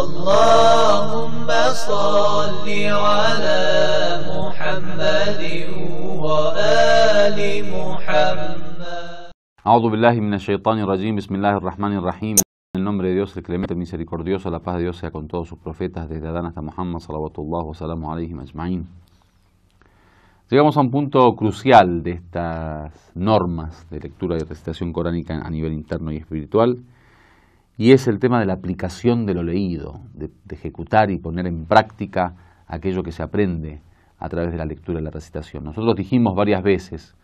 اللهم صل على محمد وآل محمد أعوذ بالله من الشيطان الرجيم بسم الله الرحمن الرحيم En el nombre de Dios, el clemente, el misericordioso, la paz de Dios sea con todos sus profetas, desde Adán hasta Muhammad, salawatullah wa salamu alayhim Llegamos a un punto crucial de estas normas de lectura y recitación coránica a nivel interno y espiritual, y es el tema de la aplicación de lo leído, de, ejecutar y poner en práctica aquello que se aprende a través de la lectura y la recitación. Nosotros dijimos varias veces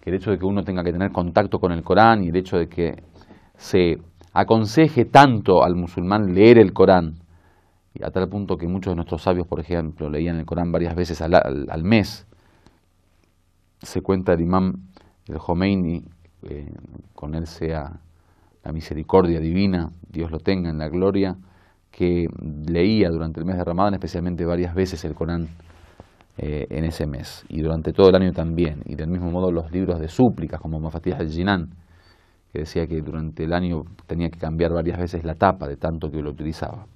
que el hecho de que uno tenga que tener contacto con el Corán y el hecho de que se aconseje tanto al musulmán leer el Corán, y a tal punto que muchos de nuestros sabios, por ejemplo, leían el Corán varias veces al, mes, se cuenta el imán, el Jomeini, eh, con él se ha la misericordia divina, Dios lo tenga en la gloria, que leía durante el mes de Ramadán, especialmente varias veces el Corán eh, en ese mes, y durante todo el año también, y del mismo modo los libros de súplicas, como Mafatih al-Jinan, que decía que durante el año tenía que cambiar varias veces la tapa de tanto que lo utilizaba.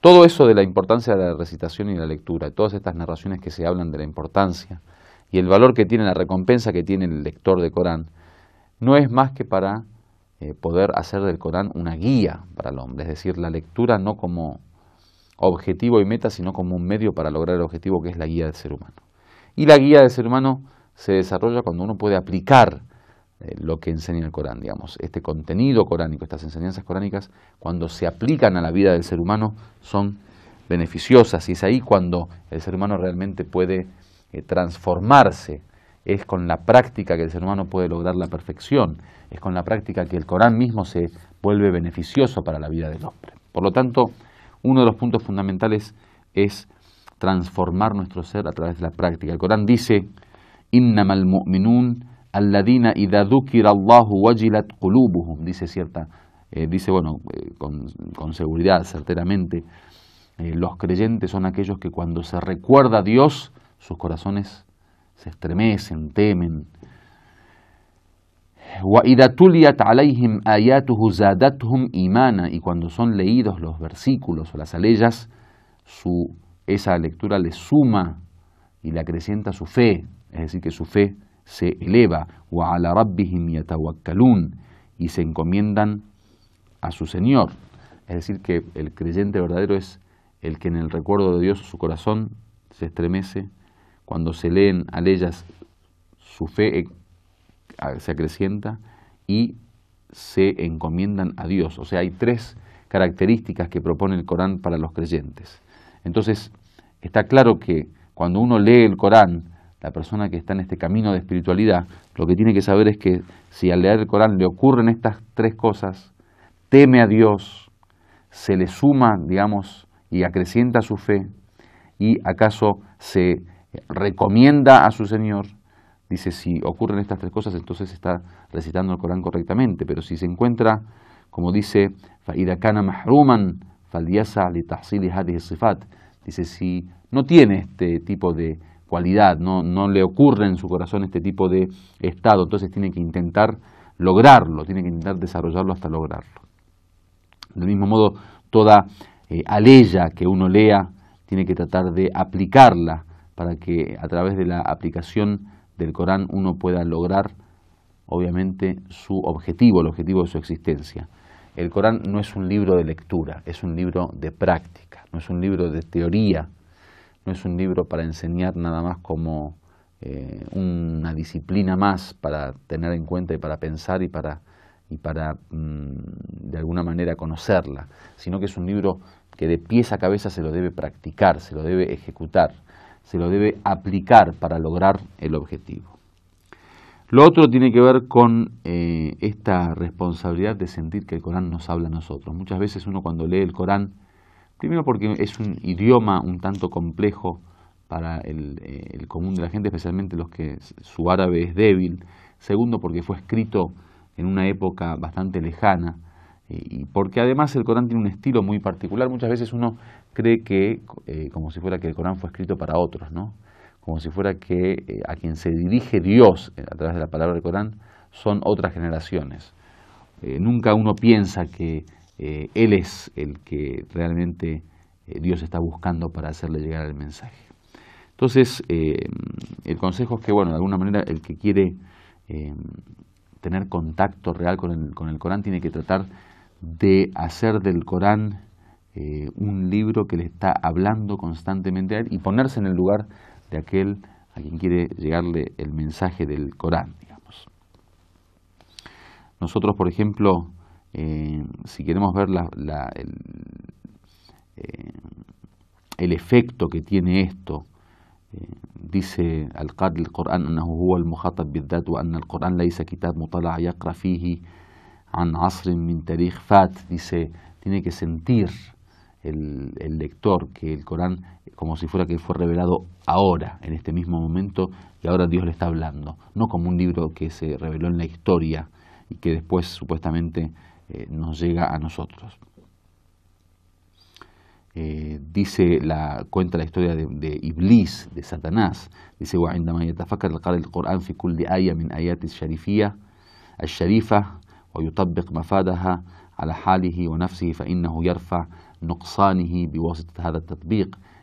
Todo eso de la importancia de la recitación y la lectura, todas estas narraciones que se hablan de la importancia y el valor que tiene, la recompensa que tiene el lector de Corán, no es más que para eh, poder hacer del Corán una guía para el hombre, es decir, la lectura no como objetivo y meta, sino como un medio para lograr el objetivo que es la guía del ser humano. Y la guía del ser humano se desarrolla cuando uno puede aplicar eh, lo que enseña el Corán, digamos, este contenido coránico, estas enseñanzas coránicas, cuando se aplican a la vida del ser humano, son beneficiosas y es ahí cuando el ser humano realmente puede eh, transformarse es con la práctica que el ser humano puede lograr la perfección, es con la práctica que el Corán mismo se vuelve beneficioso para la vida del hombre. Por lo tanto, uno de los puntos fundamentales es transformar nuestro ser a través de la práctica. El Corán dice, Innamal mu'minun alladina wajilat qulubuhum, dice cierta, eh, dice, bueno, eh, con, seguridad, certeramente, eh, los creyentes son aquellos que cuando se recuerda a Dios, sus corazones se estremecen, temen. Y cuando son leídos los versículos o las aleyas, su, esa lectura le suma y le acrecienta su fe, es decir, que su fe se eleva. Y se encomiendan a su Señor. Es decir, que el creyente verdadero es el que en el recuerdo de Dios su corazón se estremece cuando se leen a ellas, su fe eh, se acrecienta y se encomiendan a Dios. O sea, hay tres características que propone el Corán para los creyentes. Entonces, está claro que cuando uno lee el Corán, la persona que está en este camino de espiritualidad, lo que tiene que saber es que si al leer el Corán le ocurren estas tres cosas, teme a Dios, se le suma, digamos, y acrecienta su fe, y acaso se recomienda a su Señor, dice, si ocurren estas tres cosas, entonces está recitando el Corán correctamente, pero si se encuentra, como dice, Mahruman, dice, si no tiene este tipo de cualidad, no, le ocurre en su corazón este tipo de estado, entonces tiene que intentar lograrlo, tiene que intentar desarrollarlo hasta lograrlo. Del mismo modo, toda eh, aleya que uno lea, tiene que tratar de aplicarla para que a través de la aplicación del Corán uno pueda lograr, obviamente, su objetivo, el objetivo de su existencia. El Corán no es un libro de lectura, es un libro de práctica, no es un libro de teoría, no es un libro para enseñar nada más como eh, una disciplina más para tener en cuenta y para pensar y para, y para mm, de alguna manera conocerla, sino que es un libro que de pies a cabeza se lo debe practicar, se lo debe ejecutar se lo debe aplicar para lograr el objetivo. Lo otro tiene que ver con eh, esta responsabilidad de sentir que el Corán nos habla a nosotros. Muchas veces uno cuando lee el Corán, primero porque es un idioma un tanto complejo para el, eh, el común de la gente, especialmente los que su árabe es débil, segundo porque fue escrito en una época bastante lejana, y porque además el Corán tiene un estilo muy particular. Muchas veces uno cree que, eh, como si fuera que el Corán fue escrito para otros, ¿no? Como si fuera que eh, a quien se dirige Dios eh, a través de la palabra del Corán son otras generaciones. nunca uno piensa que Él es el que realmente Dios está buscando para hacerle llegar el mensaje. Entonces, el consejo es que, bueno, de alguna manera el que quiere tener contacto real con el, con el Corán tiene que tratar de hacer del Corán eh, un libro que le está hablando constantemente él y ponerse en el lugar de aquel a quien quiere llegarle el mensaje del Corán, digamos. Nosotros, por ejemplo, eh, si queremos ver la, eh, el, efecto que tiene esto, dice al-Qadl al-Qur'an, al-Muhatab bid an al-Qur'an mutala yaqra An Asrim min Fat, dice, tiene que sentir el, lector que el Corán, como si fuera que fue revelado ahora, en este mismo momento, y ahora Dios le está hablando, no como un libro que se reveló en la historia y que después supuestamente eh, nos llega a nosotros. Eh, dice la cuenta la historia de, Iblis, de Satanás, dice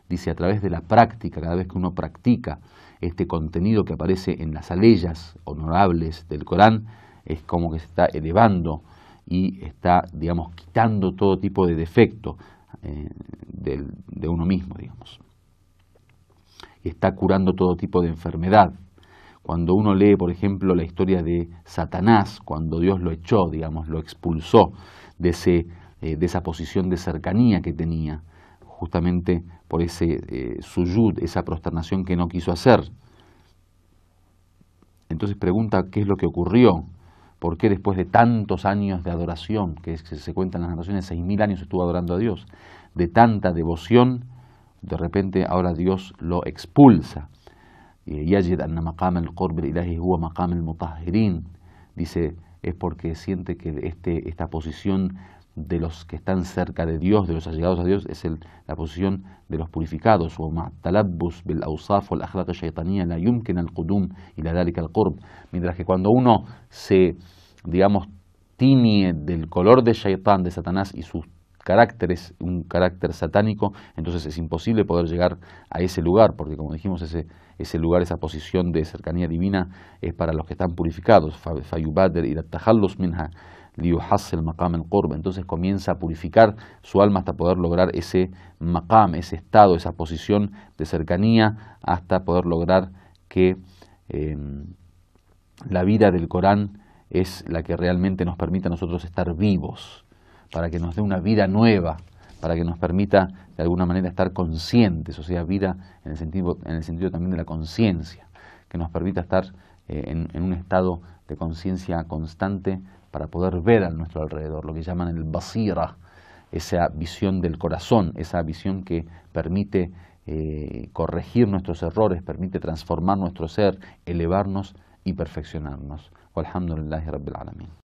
dice a través de la práctica, cada vez que uno practica este contenido que aparece en las aleyas honorables del Corán, es como que se está elevando y está, digamos, quitando todo tipo de defecto eh, de uno mismo, digamos. Y está curando todo tipo de enfermedad, cuando uno lee, por ejemplo, la historia de Satanás, cuando Dios lo echó, digamos, lo expulsó de, ese, eh, de esa posición de cercanía que tenía, justamente por ese eh, suyud, esa prosternación que no quiso hacer. Entonces pregunta qué es lo que ocurrió, por qué después de tantos años de adoración, que, que se cuentan las narraciones, seis mil años estuvo adorando a Dios, de tanta devoción, de repente ahora Dios lo expulsa yajid anna maqam al-qurb ilahi huwa maqam al-mutahhirin, dice, es porque siente que este, esta posición de los que están cerca de Dios, de los allegados a Dios, es el, la posición de los purificados. Mientras que cuando uno se, digamos, tiñe del color de Shaytan de Satanás y sus es un carácter satánico, entonces es imposible poder llegar a ese lugar, porque como dijimos, ese, ese lugar, esa posición de cercanía divina es para los que están purificados. Entonces comienza a purificar su alma hasta poder lograr ese maqam, ese estado, esa posición de cercanía, hasta poder lograr que em, la vida del Corán es la que realmente nos permite a nosotros estar vivos, para que nos dé una vida nueva, para que nos permita de alguna manera estar conscientes, o sea, vida en el sentido, en el sentido también de la conciencia, que nos permita estar eh, en, un estado de conciencia constante para poder ver a nuestro alrededor, lo que llaman el basira, esa visión del corazón, esa visión que permite eh, corregir nuestros errores, permite transformar nuestro ser, elevarnos y perfeccionarnos. Rabbil